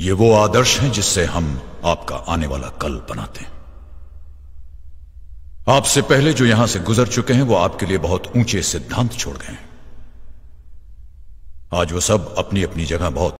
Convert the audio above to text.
ये वो आदर्श है जिससे हम आपका आने वाला कल बनाते हैं आपसे पहले जो यहां से गुजर चुके हैं वो आपके लिए बहुत ऊंचे सिद्धांत छोड़ गए हैं आज वो सब अपनी अपनी जगह बहुत